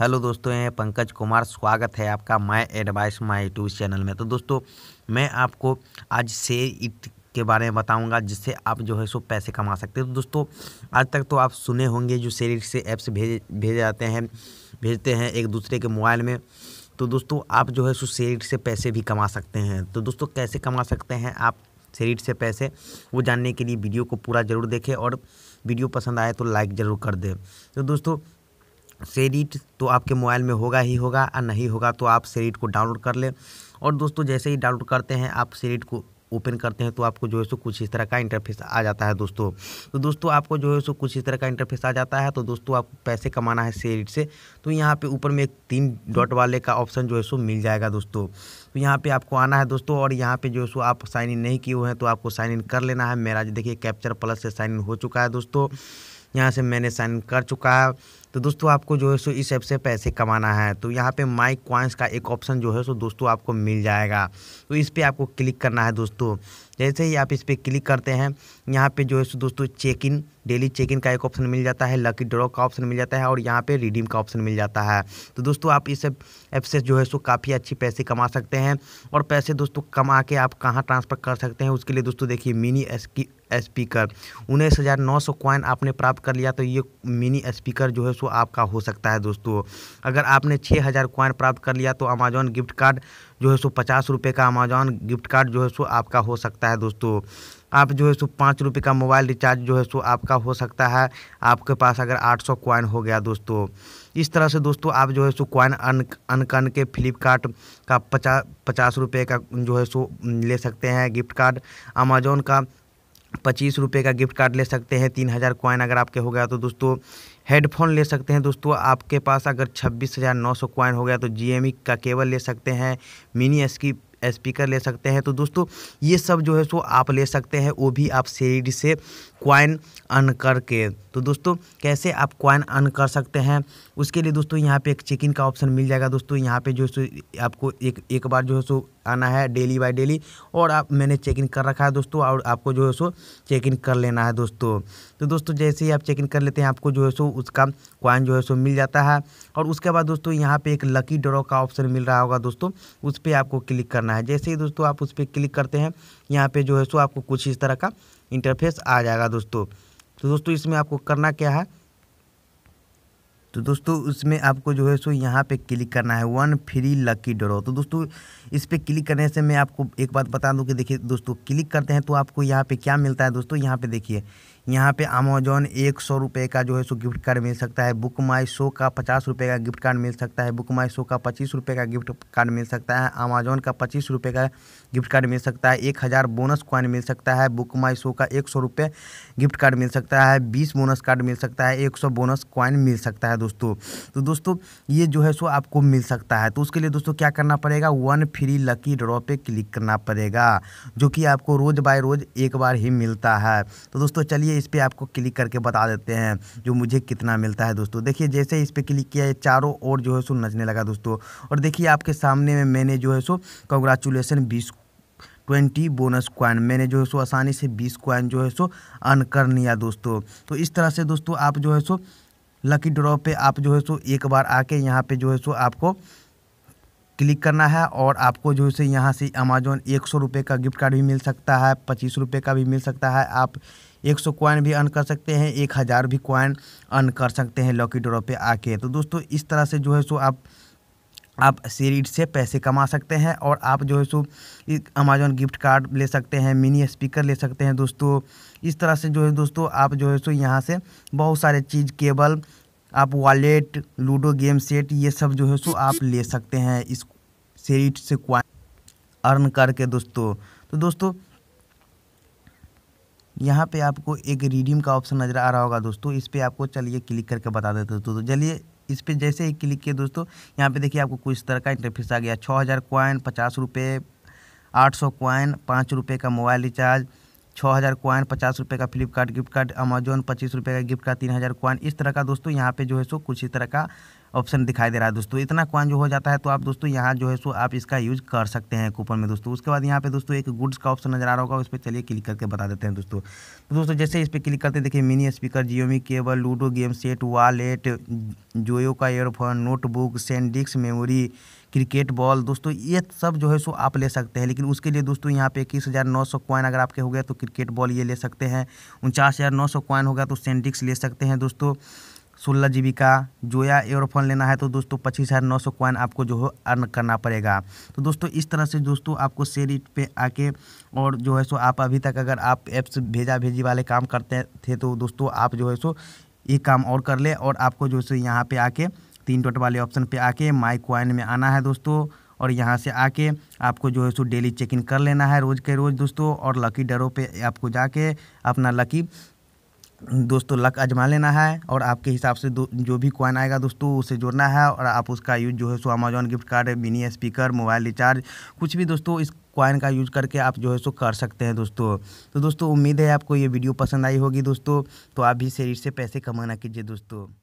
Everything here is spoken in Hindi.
हेलो दोस्तों ये पंकज कुमार स्वागत है आपका my advice my YouTube channel में तो दोस्तों मैं आपको आज शेयर इट के बारे में बताऊंगा जिससे आप जो है सो पैसे कमा सकते हैं तो दोस्तों आज तक तो आप सुने होंगे जो शेयर से ऐप्स भेज भेजे जाते हैं भेजते हैं एक दूसरे के मोबाइल में तो दोस्तों आप जो है सो शेयर से पैसे भी कमा सकते हैं तो दोस्तों कैसे कमा सकते हैं आप शरीर से पैसे वो जानने के लिए वीडियो को पूरा ज़रूर देखें और वीडियो पसंद आए तो लाइक ज़रूर कर दें तो दोस्तों सेडिट तो आपके मोबाइल में होगा ही होगा और नहीं होगा तो आप सेडिट को डाउनलोड कर लें और दोस्तों जैसे ही डाउनलोड करते हैं आप सेडिट को ओपन करते हैं तो आपको जो है सो कुछ इस तरह का इंटरफेस आ जाता है दोस्तों तो दोस्तों आपको जो है सो कुछ इस तरह का इंटरफेस आ जाता है तो दोस्तों आपको पैसे कमाना है सेडिट से तो यहाँ पे ऊपर में एक तीन डॉट वाले का ऑप्शन जो है सो मिल जाएगा दोस्तों तो यहाँ पे आपको आना है दोस्तों और यहाँ पे जो है सो आप साइन इन नहीं किए हुए हैं तो आपको साइन इन कर लेना है मेरा देखिए कैप्चर प्लस से साइन इन हो चुका है दोस्तों यहाँ से मैंने साइन कर चुका है तो दोस्तों आपको जो है सो इस ऐप से पैसे कमाना है तो यहाँ पे माई क्वाइंस का एक ऑप्शन जो है सो दोस्तों आपको मिल जाएगा तो इस पर आपको क्लिक करना है दोस्तों जैसे ही आप इस पर क्लिक करते हैं यहाँ पे जो है सो दोस्तों check in daily check in का एक ऑप्शन मिल जाता है लकी ड्रॉ का ऑप्शन मिल जाता है और यहाँ पर रिडीम का ऑप्शन मिल जाता है तो दोस्तों आप इस ऐप से जो है सो काफ़ी अच्छी पैसे कमा सकते हैं और पैसे दोस्तों कमा के आप कहाँ ट्रांसफ़र कर सकते हैं उसके लिए दोस्तों देखिए मिनी स्पीकर उन्नीस हज़ार नौ सौ कॉइन आपने प्राप्त कर लिया तो ये मिनी स्पीकर जो है सो आपका हो सकता है दोस्तों अगर आपने छः हज़ार कॉइन प्राप्त कर लिया तो अमेजॉन गिफ्ट कार्ड जो है सो पचास रुपये का अमेजॉन गिफ्ट कार्ड जो है सो आपका हो सकता है दोस्तों आप जो है सो पाँच रुपये का मोबाइल रिचार्ज जो है सो आपका हो सकता है आपके पास अगर आठ सौ कॉइन हो गया दोस्तों इस तरह से दोस्तों आप जो है सो कॉइन अन अन के फ्लिपकार्ट का पचास पचास रुपये का जो है सो ले सकते हैं गिफ्ट कार्ड अमेजोन का पच्चीस रुपये का गिफ्ट कार्ड ले सकते हैं तीन हज़ार क्वाइन अगर आपके हो गया तो दोस्तों हेडफोन ले सकते हैं दोस्तों आपके पास अगर छब्बीस हज़ार नौ सौ क्वाइन हो गया तो जी e का केबल ले सकते हैं मिनी स्की स्पीकर ले सकते हैं तो दोस्तों ये सब जो है सो आप ले सकते हैं वो भी आप सीरीड से क्वाइन अन करके तो दोस्तों कैसे आप क्वाइन अन कर सकते हैं उसके लिए दोस्तों यहाँ पे एक चेक इन का ऑप्शन मिल जाएगा दोस्तों यहाँ पे जो है सो आपको एक एक बार जो है सो आना है डेली बाय डेली और आप मैंने चेक इन कर रखा है दोस्तों और आपको जो है सो चेक इन कर लेना है दोस्तों तो दोस्तों जैसे ही आप चेक इन कर लेते हैं आपको जो है सो उसका कॉइन जो है सो मिल जाता है और उसके बाद दोस्तों यहाँ पे एक लकी ड्रॉ का ऑप्शन मिल रहा होगा दोस्तों उस पर आपको क्लिक करना है जैसे ही दोस्तों आप उस पर क्लिक करते हैं यहाँ पर जो है सो आपको कुछ इस तरह का इंटरफेस आ जाएगा दोस्तों तो दोस्तों इसमें आपको करना क्या है तो दोस्तों उसमें आपको जो है सो यहाँ पे क्लिक करना है वन फ्री लकी ड्रॉ तो दोस्तों इस पर क्लिक करने से मैं आपको एक बात बता दूं कि देखिए दोस्तों क्लिक करते हैं तो आपको यहाँ पे क्या मिलता है दोस्तों यहाँ पे देखिए यहाँ पे अमेजोन एक सौ रुपये का जो है सो गिफ्ट कार्ड मिल सकता है बुक माई शो का पचास रुपये का गिफ्ट कार्ड मिल सकता है बुक माई शो का पच्चीस रुपये का गिफ्ट कार्ड मिल सकता है अमेजोन का पच्चीस रुपये का गिफ्ट कार्ड मिल सकता है एक हज़ार बोनस कॉइन मिल सकता है बुक माई शो का एक सौ रुपये गिफ्ट कार्ड मिल सकता है बीस बोनस कार्ड मिल सकता है एक सौ बोनस कॉइन मिल सकता है दोस्तों तो दोस्तों ये जो है सो आपको मिल सकता है तो उसके लिए दोस्तों क्या करना पड़ेगा वन फ्री लकी ड्रॉ पे क्लिक करना पड़ेगा जो कि आपको रोज़ बाय रोज़ एक बार ही मिलता है तो दोस्तों चलिए चलिए इस पर आपको क्लिक करके बता देते हैं जो मुझे कितना मिलता है दोस्तों देखिए जैसे इस पर क्लिक किया चारों ओर जो है सो नचने लगा दोस्तों और देखिए आपके सामने में मैंने जो है सो कंग्रेचुलेसन बीस ट्वेंटी बोनस क्वाइन मैंने जो है सो आसानी से बीस क्वाइन जो है सो अर्न कर लिया दोस्तों तो इस तरह से दोस्तों आप जो है सो लकी ड्रॉ पे आप जो है सो एक बार आके यहाँ पे जो है सो आपको क्लिक करना है और आपको जो है सो यहाँ से अमेजोन एक सौ रुपये का गिफ्ट कार्ड भी मिल सकता है पच्चीस रुपये का भी मिल सकता है आप एक सौ क्वाइन भी अर्न कर सकते हैं एक हज़ार भी कॉइन अर्न कर सकते हैं लॉकी ड्रॉप पे आके तो दोस्तों इस तरह से जो है सो आप आप सीरीड से पैसे कमा सकते हैं और आप जो है सो अमेजोन गिफ्ट कार्ड ले सकते हैं मिनी स्पीकर ले सकते हैं दोस्तों इस तरह से जो है दोस्तों आप जो है सो यहाँ से बहुत सारे चीज़ केबल आप वॉलेट लूडो गेम सेट ये सब जो है सो आप ले सकते हैं इस सीरीड से क्वाइन अर्न करके दोस्तों तो दोस्तों यहाँ पे आपको एक रिडीम का ऑप्शन नज़र आ रहा होगा दोस्तों इस पर आपको चलिए क्लिक करके बता देते दोस्तों तो चलिए इस पर जैसे ही क्लिक किए दोस्तों यहाँ पे देखिए आपको कुछ तरह का इंटरफेस आ गया छः हज़ार क्वाइन पचास रुपये आठ सौ क्वाइन पाँच रुपये का मोबाइल रिचार्ज छः हज़ार क्वाइन पचास रुपये का फ्लिपकार्ट गिफ्ट कार्ड अमेजोन पच्चीस रुपये का गिफ्ट कार्ड तीन हज़ार क्वाइन इस तरह का दोस्तों यहाँ पे जो है सो कुछ इस तरह का ऑप्शन दिखाई दे रहा है दोस्तों इतना क्वान जो हो जाता है तो आप दोस्तों यहाँ जो है सो आप इसका यूज कर सकते हैं कूपन में दोस्तों उसके बाद यहाँ पे दोस्तों एक गुड्स का ऑप्शन नजर आ रहा होगा उस पर चलिए क्लिक करके बता देते हैं दोस्तों तो दोस्तों जैसे इस पर क्लिक करते देखिए mini speaker Xiaomi cable ludo game set wallet जोयो का earphone notebook SanDisk memory cricket ball दोस्तों ये सब जो है सो आप ले सकते हैं लेकिन उसके लिए दोस्तों यहाँ पे इक्कीस हज़ार नौ सौ कॉइन अगर आपके हो गया तो क्रिकेट बॉल ये ले सकते हैं उनचास हज़ार नौ सौ कॉइन होगा तो सेंडिक्स ले सकते हैं दोस्तों सोलह जी का जोया एयरफोन लेना है तो दोस्तों पच्चीस हज़ार नौ सौ कॉइन आपको जो है अर्न करना पड़ेगा तो दोस्तों इस तरह से दोस्तों आपको सेरिट पे आके और जो है सो आप अभी तक अगर आप ऐप्स भेजा भेजी वाले काम करते थे तो दोस्तों आप जो है सो ये काम और कर ले और आपको जो है सो यहाँ पर आके तीन डॉट वाले ऑप्शन पर आके माई क्वाइन में आना है दोस्तों और यहाँ से आके आपको जो है सो डेली चेक इन कर लेना है रोज़ के रोज़ दोस्तों और लकी डरों पे आपको जाके अपना लकी दोस्तों लक आजमा लेना है और आपके हिसाब से जो भी कॉइन आएगा दोस्तों उसे जोड़ना है और आप उसका यूज़ जो है सो Amazon gift card mini speaker mobile recharge कुछ भी दोस्तों इस कॉइन का यूज करके आप जो है सो कर सकते हैं दोस्तों तो दोस्तों उम्मीद है आपको ये वीडियो पसंद आई होगी दोस्तों तो आप भी शरीर से पैसे कमाना कीजिए दोस्तों